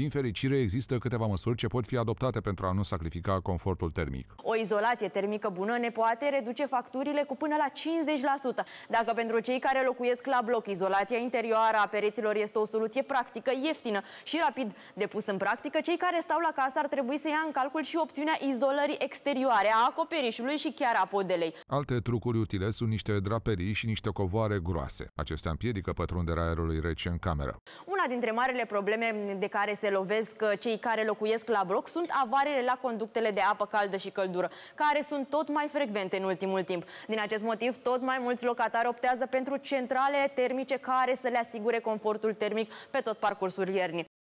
Din fericire, există câteva măsuri ce pot fi adoptate pentru a nu sacrifica confortul termic. O izolație termică bună ne poate reduce facturile cu până la 50%. Dacă pentru cei care locuiesc la bloc, izolația interioară a pereților este o soluție practică, ieftină și rapid pus în practică, cei care stau la casă ar trebui să ia în calcul și opțiunea izolării exterioare a acoperișului și chiar a podelei. Alte trucuri utile sunt niște draperii și niște covoare groase. Acestea împiedică pătrunderea aerului rece în cameră una dintre marele probleme de care se lovesc uh, cei care locuiesc la bloc sunt avariile la conductele de apă caldă și căldură, care sunt tot mai frecvente în ultimul timp. Din acest motiv, tot mai mulți locatari optează pentru centrale termice care să le asigure confortul termic pe tot parcursul iernii.